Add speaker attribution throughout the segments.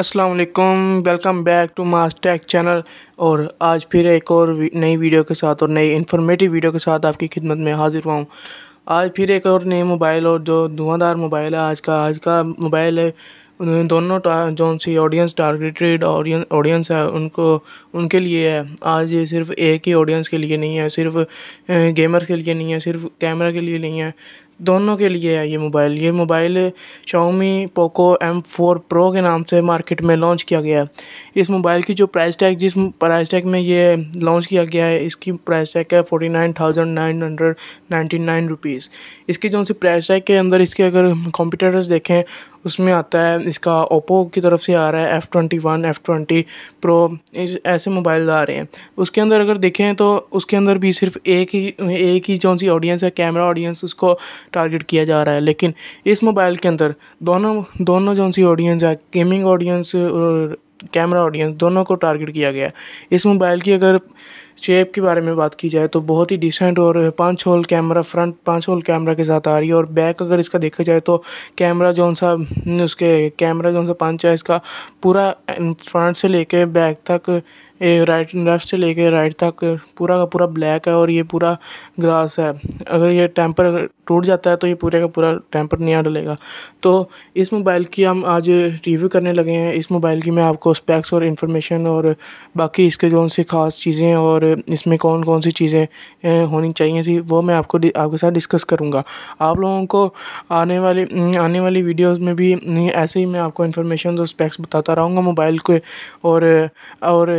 Speaker 1: अस्सलाम वालेकुम welcome back to mass channel और आज फिर एक और नई वीडियो के साथ और नई इन्फॉर्मेटिव वीडियो के साथ आपकी खिदमत में हाजिर हुआ हूँ आज फिर एक और नए मोबाइल और जो धुआंधार मोबाइल है आज का आज का मोबाइल है उन्हें दोनों जो सी ऑडियंस टारगेटेड ऑडियंस है उनको उनके लिए है आज ये सिर्फ एक ही ऑडियंस के लिए नहीं है सिर्फ गेमर के लिए नहीं है सिर्फ कैमरा के लिए नहीं है दोनों के लिए है ये मोबाइल ये mobile Xiaomi Poco M four Pro के नाम से मार्केट में लॉन्च किया गया है इस मोबाइल की जो प्राइस टैग जिस प्राइस टैग में ये लॉन्च किया गया है इसकी प्राइस टैग है forty nine thousand nine hundred ninety nine rupees इसकी जो सी प्राइस टैग के अंदर इसके अगर कंप्यूटर्स देखें उसमें आता है इसका ओप्पो की तरफ से आ रहा है F twenty one F twenty Pro इस ऐसे मोबाइल आ रहे हैं उसके अंदर अगर देखें तो उसके अंदर भी सिर्फ एक ही एक ही जो सी ऑडियंस है कैमरा ऑडियंस उसको टारगेट किया जा रहा है लेकिन इस मोबाइल के अंदर दोनों दोनों जो सी ऑडियंस है गेमिंग ऑडियंस और कैमरा ऑडियंस दोनों को टारगेट किया गया इस मोबाइल की अगर शेप के बारे में बात की जाए तो बहुत ही डिसेंट और punch hole camera front punch hole camera के साथ आ रही है और बैक अगर इसका देखा जाए तो कैमरा जो सा उसके कैमरा जो सा पंच है इसका पूरा फ्रंट से लेके बैक तक ये राइट लेफ्ट से लेके राइट तक पूरा का पूरा ब्लैक है और ये पूरा ग्रास है अगर ये टेम्पर टूट जाता है तो ये पूरे का पूरा टेम्पर नहीं डलेगा तो इस मोबाइल की हम आज रिव्यू करने लगे हैं इस मोबाइल की मैं आपको स्पेक्स और इन्फॉर्मेशन और बाकी इसके जो सी ख़ास चीज़ें और इसमें कौन कौन सी चीज़ें होनी चाहिए थी वो मैं आपको आपके साथ डिस्कस करूँगा आप लोगों को आने वाले आने वाली वीडियोज़ में भी ऐसे ही मैं आपको इन्फॉर्मेशन और स्पैक्स बताता रहूँगा मोबाइल के और और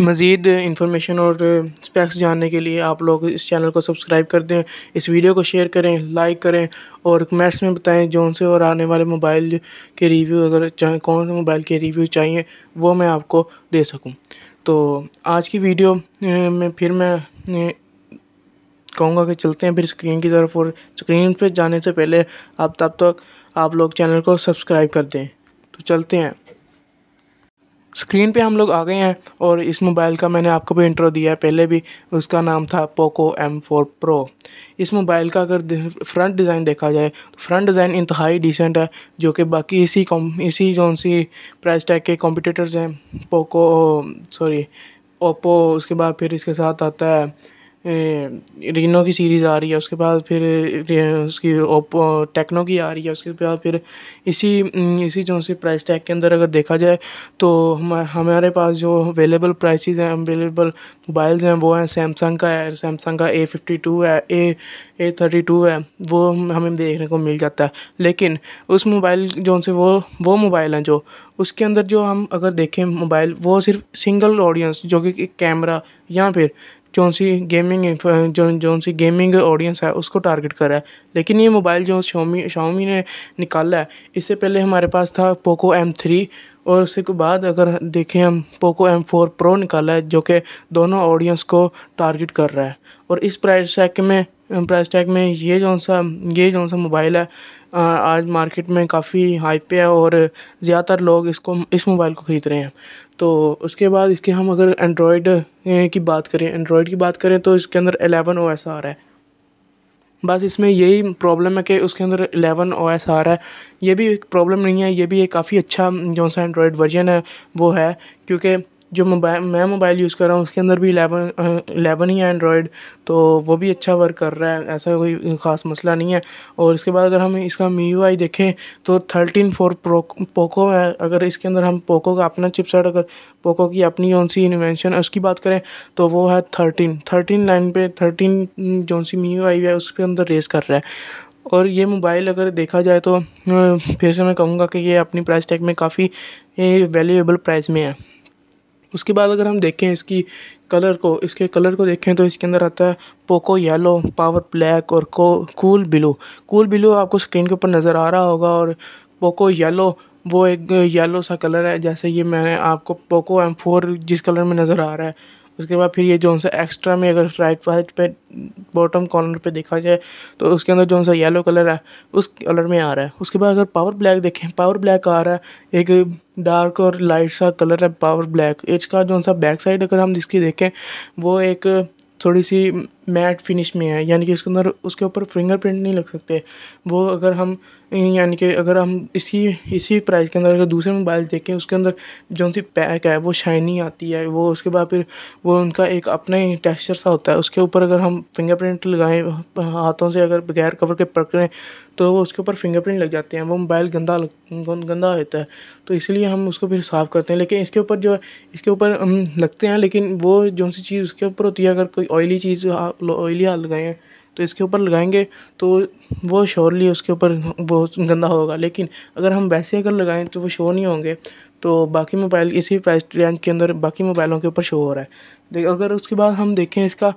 Speaker 1: मज़ीद इन्फॉर्मेशन और स्पेक्स जानने के लिए आप लोग इस चैनल को सब्सक्राइब कर दें इस वीडियो को शेयर करें लाइक करें और कमेंट्स में बताएं जौन से और आने वाले मोबाइल के रिव्यू अगर चाहें कौन से मोबाइल के रिव्यू चाहिए वो मैं आपको दे सकूं तो आज की वीडियो में फिर मैं कहूँगा कि चलते हैं फिर स्क्रीन की तरफ और स्क्रीन पर जाने से पहले आप तब तक आप लोग चैनल को सब्सक्राइब कर दें तो चलते हैं स्क्रीन पे हम लोग आ गए हैं और इस मोबाइल का मैंने आपको भी इंट्रो दिया है पहले भी उसका नाम था पोको एम फोर प्रो इस मोबाइल का अगर फ्रंट डिज़ाइन देखा जाए तो फ्रंट डिज़ाइन इंतहाई डिसेंट है जो कि बाकी इसी कॉम इसी जो सी प्राइस टैग के कॉम्पिटिटर्स हैं पोको सॉरी ओप्पो उसके बाद फिर इसके साथ आता है रीनो की सीरीज़ आ रही है उसके बाद फिर उसकी ओप्पो टेक्नो की आ रही है उसके बाद फिर इसी इसी जो से प्राइस टैग के अंदर अगर देखा जाए तो हम हमारे पास जो अवेलेबल प्राइस हैं अवेलेबल मोबाइल्स हैं वो हैं सैमसंग का है सैमसंग का ए फिफ्टी टू है ए ए थर्टी टू है वो हमें देखने को मिल जाता है लेकिन उस मोबाइल जो से वो वो मोबाइल हैं जो उसके अंदर जो हम अगर देखें मोबाइल वो सिर्फ सिंगल ऑडियंस जो कि कैमरा या फिर जो सी गेमिंग जो जो सी गेमिंग ऑडियंस है उसको टारगेट कर रहा है लेकिन ये मोबाइल जो शाओमी शाओमी ने निकाला है इससे पहले हमारे पास था पोको एम थ्री और उसके बाद अगर देखें हम पोको एम फोर प्रो निकाला है जो कि दोनों ऑडियंस को टारगेट कर रहा है और इस प्राइस सेक में प्राइस टैग में ये जो सा ये जौन सा मोबाइल है आज मार्केट में काफ़ी हाई पे है और ज़्यादातर लोग इसको इस मोबाइल को ख़रीद रहे हैं तो उसके बाद इसके हम अगर एंड्रॉयड की बात करें एंड्रॉयड की बात करें तो इसके अंदर एलेवन ओ एस आ रहा है बस इसमें यही प्रॉब्लम है कि उसके अंदर एलेवन ओ एस आ रहा है ये भी एक प्रॉब्लम नहीं है ये भी एक काफ़ी अच्छा जो सा एंड्रॉयड वर्जन है वो है क्योंकि जो मोबाइल मैं मोबाइल यूज़ कर रहा हूँ उसके अंदर भी एलेवन एलेवन ही है एंड्रॉयड तो वो भी अच्छा वर्क कर रहा है ऐसा कोई ख़ास मसला नहीं है और इसके बाद अगर हम इसका मी यू आई देखें तो थर्टीन फोर प्रो पोको है अगर इसके अंदर हम पोको का अपना चिपसेट अगर पोको की अपनी कौन सी इन्वेंशन उसकी बात करें तो वो है थर्टीन थर्टीन लाइन पर थर्टीन जौन सी मी यू आई है उसके अंदर रेस कर रहा है और ये मोबाइल अगर देखा जाए तो फिर से मैं कहूँगा कि ये अपनी प्राइस टैग में काफ़ी वैल्यूएबल प्राइस में है उसके बाद अगर हम देखें इसकी कलर को इसके कलर को देखें तो इसके अंदर आता है पोको येलो पावर ब्लैक और को कूल ब्लू कूल ब्लू आपको स्क्रीन के ऊपर नज़र आ रहा होगा और पोको येलो वो एक येलो सा कलर है जैसे ये मैंने आपको पोको एम फोर जिस कलर में नज़र आ रहा है उसके बाद फिर ये जो सा एक्स्ट्रा में अगर राइट साइड पे बॉटम कॉर्नर पे देखा जाए तो उसके अंदर जो सा येलो कलर है उस कलर में आ रहा है उसके बाद अगर पावर ब्लैक देखें पावर ब्लैक आ रहा है एक डार्क और लाइट सा कलर है पावर ब्लैक एज का जो सा बैक साइड अगर हम जिसकी देखें वो एक थोड़ी सी मैट फिनिश में है यानी कि इसके अंदर उसके ऊपर फिंगरप्रिंट नहीं लग सकते वो अगर हम यानी कि अगर हम इसी इसी प्राइस के अंदर अगर दूसरे मोबाइल देखें उसके अंदर जो सी पैक है वो शाइनी आती है वो उसके बाद फिर वो उनका एक अपना ही टेक्स्चर सा होता है उसके ऊपर अगर हम फिंगरप्रिंट लगाएं हाथों से अगर बगैर कवर के पकड़ें तो वो उसके ऊपर फिंगरप्रिंट लग जाते हैं वो मोबाइल गंदा लग, गंदा होता है तो इसलिए हम उसको फिर साफ़ करते हैं लेकिन इसके ऊपर जो इसके ऊपर लगते हैं लेकिन वो जो सी चीज़ उसके ऊपर होती है अगर कोई ऑयली चीज़ ऑयली हाल लगाएँ तो इसके ऊपर लगाएंगे तो वो श्योरली उसके ऊपर बहुत गंदा होगा लेकिन अगर हम वैसे अगर लगाएं तो वो शो नहीं होंगे तो बाकी मोबाइल इसी प्राइस रेंज के अंदर बाकी मोबाइलों के ऊपर शो हो रहा है देख अगर उसके बाद हम देखें इसका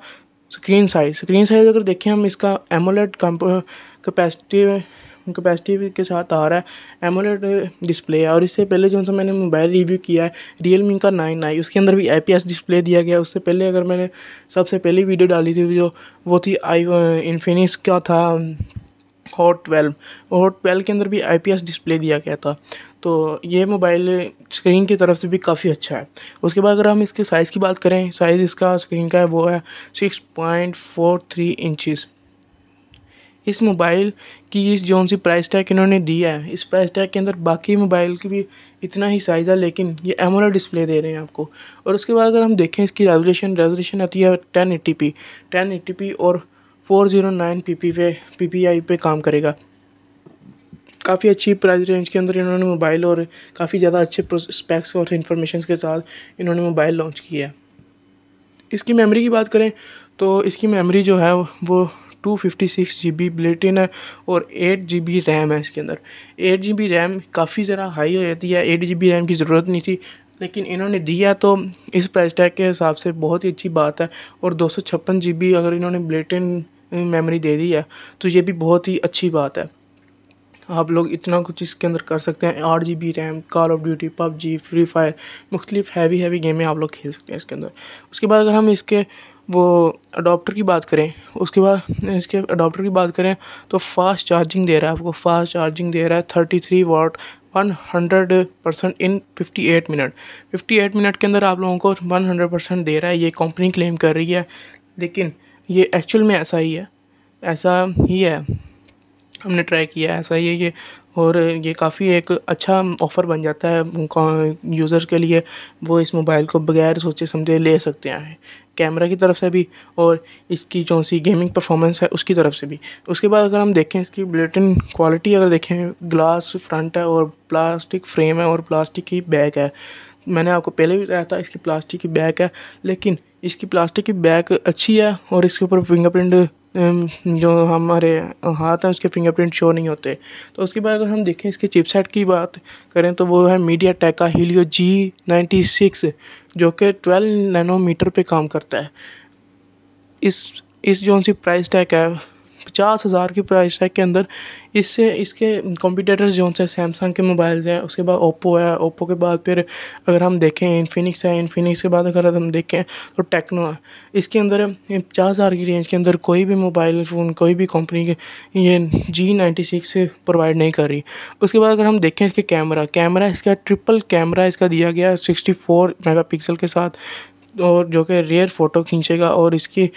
Speaker 1: स्क्रीन साइज़ स्क्रीन साइज़ अगर देखें हम इसका एमोलेट कैपेसिटी कैपेसिटी के साथ आ रहा है एमोलेड डिस्प्ले है और इससे पहले जो सा मैंने मोबाइल रिव्यू किया है रियल मी का नाइन आई उसके अंदर भी आई डिस्प्ले दिया गया उससे पहले अगर मैंने सबसे पहली वीडियो डाली थी जो वो थी आई इन्फिनिक्स का था हॉट ट्वेल्व हॉट ट्वेल्व के अंदर भी एस डिस्प्ले दिया गया था तो ये मोबाइल स्क्रीन की तरफ से भी काफ़ी अच्छा है उसके बाद अगर हम इसके साइज़ की बात करें साइज़ इसका स्क्रीन का है वो है six point four three inches इस मोबाइल की इस जौन सी प्राइस टैग इन्होंने दिया है इस प्राइस टैग के अंदर बाकी मोबाइल की भी इतना ही साइज़ है लेकिन ये एमोला डिस्प्ले दे रहे हैं आपको और उसके बाद अगर हम देखें इसकी रेजोल्यूशन रेजोल्यूशन आती है ten eighty P ten eighty P और four zero nine P P पे पी पी आई पे काम करेगा काफ़ी अच्छी प्राइस रेंज के अंदर इन्होंने मोबाइल और काफ़ी ज़्यादा अच्छे स्पेक्स और इन्फॉर्मेशन के साथ इन्होंने मोबाइल लॉन्च किया है इसकी मेमोरी की बात करें तो इसकी मेमोरी जो है वो two fifty six G B built in है और एट जी बी रैम है इसके अंदर एट जी बी रैम काफ़ी ज़रा हाई हो जाती है एट जी बी रैम की ज़रूरत नहीं थी लेकिन इन्होंने दिया तो इस प्राइस टैग के हिसाब से बहुत ही अच्छी बात है और दो सौ छप्पन जी बी अगर इन्होंने बुलेटिन मेमोरी दे दी है तो ये भी बहुत ही अच्छी बात है आप लोग इतना कुछ इसके अंदर कर सकते हैं आठ G B RAM call of duty PUBG free fire मुख्तलिफ हैवी हैवी गेमें आप लोग खेल सकते हैं इसके अंदर उसके बाद अगर हम इसके वो अडोप्टर की बात करें उसके बाद इसके अडोप्टर की बात करें तो फ़ास्ट चार्जिंग दे रहा है आपको फ़ास्ट चार्जिंग दे रहा है thirty three watt one hundred percent in fifty eight minute fifty eight minute के अंदर आप लोगों को वन हंड्रेड परसेंट दे रहा है ये कंपनी क्लेम कर रही है लेकिन ये एक्चुअल में ऐसा ही है ऐसा ही है हमने ट्राई किया ऐसा ही है ये और ये काफ़ी एक अच्छा ऑफ़र बन जाता है यूज़र्स के लिए वो इस मोबाइल को बगैर सोचे समझे ले सकते हैं कैमरा की तरफ से भी और इसकी जो सी गेमिंग परफॉर्मेंस है उसकी तरफ से भी उसके बाद अगर हम देखें इसकी बुलेटिन क्वालिटी अगर देखें ग्लास फ्रंट है और प्लास्टिक फ्रेम है और प्लास्टिक की बैक है मैंने आपको पहले भी बताया था इसकी प्लास्टिक की बैक है लेकिन इसकी प्लास्टिक की बैक अच्छी है और इसके ऊपर फिंगरप्रिंट जो हमारे हाथ हैं उसके फिंगरप्रिंट शो नहीं होते तो उसके बाद अगर हम देखें इसके चिपसेट की बात करें तो वो है मीडिया टेक का हीलियो जी नाइन्टी सिक्स जो कि ट्वेल्व नैनोमीटर पे काम करता है इस इस जो सी प्राइस टैग है पचास हज़ार की प्राइस टैग के अंदर इससे इसके कॉम्पिटिटर्स जो से सैमसंग के मोबाइल्स हैं उसके बाद ओप्पो है ओप्पो के बाद फिर अगर हम देखें इन्फिनिक्स है इन्फिनिक्स के बाद अगर हम देखें तो टेक्नो है इसके अंदर पचास हज़ार की रेंज के अंदर कोई भी मोबाइल फ़ोन कोई भी कंपनी के ये जी नाइन्टी सिक्स प्रोवाइड नहीं कर रही उसके बाद अगर हम देखें इसके कैमरा कैमरा इसका ट्रिपल कैमरा इसका दिया गया सिक्सटी फोर मेगा पिक्सल के साथ और जो कि रेयर फ़ोटो खींचेगा और इसकी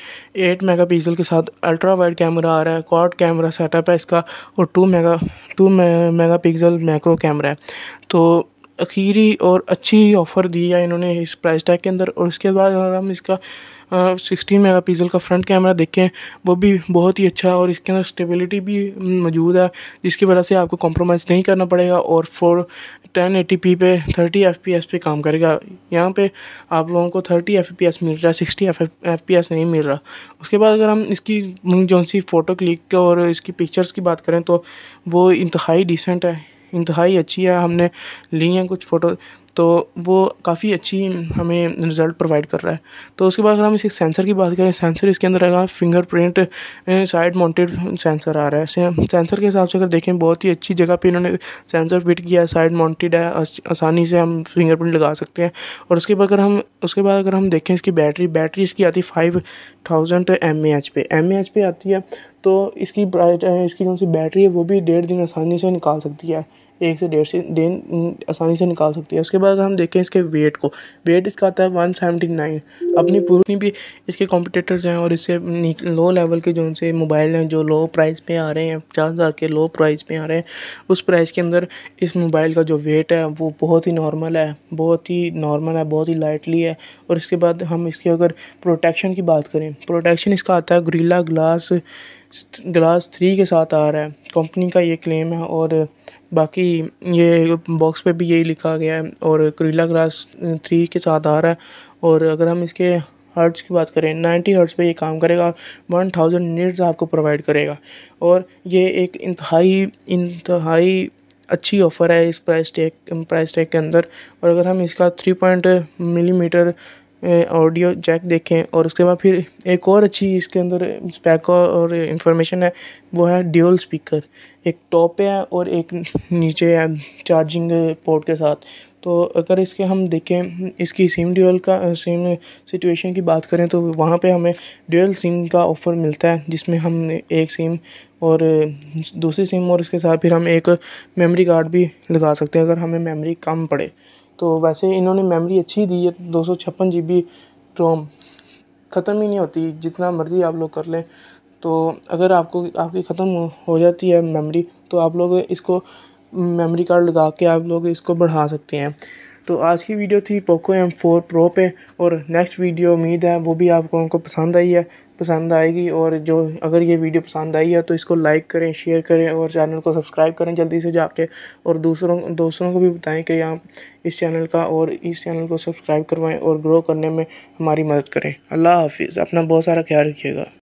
Speaker 1: एट मेगापिक्सल के साथ अल्ट्रा वाइड कैमरा आ रहा है क्वाड कैमरा सेटअप है इसका और two mega two pixel macro camera है तो अखीरी और अच्छी ऑफ़र दी है इन्होंने इस प्राइस टैग के अंदर और उसके बाद अगर हम इसका सिक्सटीन मेगा पिक्सल का फ्रंट कैमरा देखें वो भी बहुत ही अच्छा और इसके अंदर स्टेबिलिटी भी मौजूद है जिसकी वजह से आपको कॉम्प्रोमाइज़ नहीं करना पड़ेगा और फोर टेन एटी पी पे थर्टी एफ पी एस पे काम करेगा यहाँ पे आप लोगों को थर्टी एफ पी एस मिल रहा है sixty F F P S नहीं मिल रहा उसके बाद अगर हम इसकी जो सी फ़ोटो क्लिक और इसकी पिक्चर्स की बात करें तो वो इंतहाई डिसेंट है इंतहाई अच्छी है हमने ली हैं कुछ फ़ोटो तो वो काफ़ी अच्छी हमें रिज़ल्ट प्रोवाइड कर रहा है तो उसके बाद अगर हम इसे सेंसर की बात करें सेंसर इसके अंदर आएगा फिंगरप्रिंट साइड माउंटेड सेंसर आ रहा है सेंसर के हिसाब से अगर देखें बहुत ही अच्छी जगह पे इन्होंने सेंसर फिट किया है साइड माउंटेड है आसानी से हम फिंगरप्रिंट लगा सकते हैं और उसके बाद अगर हम उसके बाद अगर हम देखें इसकी बैटरी बैटरी इसकी आती है फाइव थाउजेंड एम एच पे एम एच पे आती है तो इसकी इसकी जो सी बैटरी है वो भी डेढ़ दिन आसानी से निकाल सकती है एक से डेढ़ से दिन आसानी से निकाल सकती है उसके बाद अगर हम देखें इसके वेट को वेट इसका आता है वन सेवेंटी नाइन अपनी पूरी भी इसके कॉम्पिटेटर्स हैं और इससे लो लेवल के जो उनसे मोबाइल हैं जो लो प्राइस पे आ रहे हैं पचास हज़ार के लो प्राइस पे आ रहे हैं उस प्राइस के अंदर इस मोबाइल का जो वेट है वो बहुत ही नॉर्मल है बहुत ही नॉर्मल है बहुत ही लाइटली है और इसके बाद हम इसके अगर प्रोटेक्शन की बात करें प्रोटेक्शन इसका आता है ग्रीला ग्लास ग्लास थ्री के साथ आ रहा है कंपनी का ये क्लेम है और बाकी ये बॉक्स पे भी यही लिखा गया है और करीला ग्लास थ्री के साथ आ रहा है और अगर हम इसके हर्ट्स की बात करें नाइन्टी हर्ट्स पे ये काम करेगा वन थाउजेंड नीट्स आपको प्रोवाइड करेगा और ये एक इंतहाई इंतहाई अच्छी ऑफ़र है इस प्राइस टैग प्राइस टैग के अंदर और अगर हम इसका three point millimetre audio jack देखें और उसके बाद फिर एक और अच्छी इसके अंदर स्पैक और इंफॉर्मेशन है वो है ड्यूल स्पीकर एक टॉप पे है और एक नीचे है चार्जिंग पोर्ट के साथ तो अगर इसके हम देखें इसकी सिम ड्यूल का सिम सिचुएशन की बात करें तो वहाँ पे हमें ड्यूल सिम का ऑफ़र मिलता है जिसमें हम एक सिम और दूसरी सिम और इसके साथ फिर हम एक मेमोरी कार्ड भी लगा सकते हैं अगर हमें मेमोरी कम पड़े तो वैसे इन्होंने मेमोरी अच्छी दी है दो सौ छप्पन जी बी रोम ख़त्म ही नहीं होती जितना मर्ज़ी आप लोग कर लें तो अगर आपको आपकी ख़त्म हो जाती है मेमोरी तो आप लोग इसको मेमोरी कार्ड लगा के आप लोग इसको बढ़ा सकते हैं तो आज की वीडियो थी पोको एम फोर प्रो पे और नेक्स्ट वीडियो उम्मीद है वो भी आप लोगों को पसंद आई है पसंद आएगी और जो अगर ये वीडियो पसंद आई है तो इसको लाइक करें शेयर करें और चैनल को सब्सक्राइब करें जल्दी से जाके और दूसरों दोस्तों को भी बताएं कि आप इस चैनल का और इस चैनल को सब्सक्राइब करवाएं और ग्रो करने में हमारी मदद करें अल्लाह हाफिज़ अपना बहुत सारा ख्याल रखिएगा